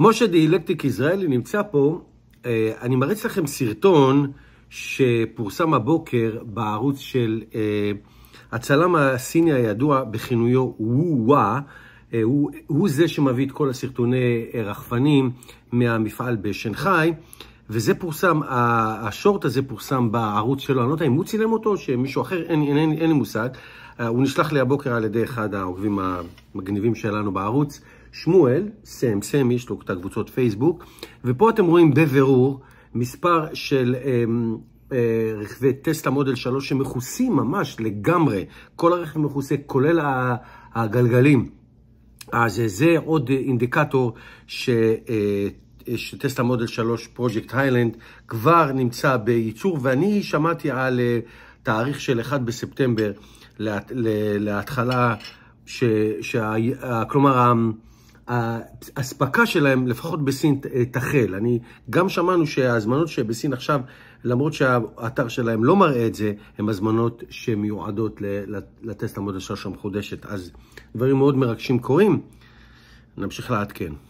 משה דיאלקטיק ישראלי נמצא פה, אה, אני מריץ לכם סרטון שפורסם הבוקר בערוץ של אה, הצלם הסיני הידוע בכינויו וו-וואה, הוא, הוא זה שמביא את כל הסרטוני רחפנים מהמפעל בשנגחאי, וזה פורסם, השורט הזה פורסם בערוץ שלו, אני לא יודע אם הוא צילם אותו, שמישהו אחר, אין, אין, אין, אין לי מושג. אה, הוא נשלח לי הבוקר על ידי אחד העוקבים המגניבים שלנו בערוץ, שמואל, סם, סם, יש לו את הקבוצות פייסבוק, ופה אתם רואים בבירור מספר של אה, אה, רכבי טסלה מודל 3 שמכוסים ממש לגמרי, כל הרכב מכוסה, כולל הגלגלים. אז זה עוד אינדיקטור ש... אה, אה, שטסלה מודל 3 פרויקט היילנד כבר נמצא בייצור, ואני שמעתי על אה, תאריך של 1 בספטמבר לה, להתחלה, ש, שה, כלומר האספקה שלהם, לפחות בסין, אה, תחל. אני, גם שמענו שההזמנות שבסין עכשיו, למרות שהאתר שלהם לא מראה את זה, הן הזמנות שמיועדות לטסלה מודל 3 המחודשת. אז דברים מאוד מרגשים קורים. נמשיך לעדכן.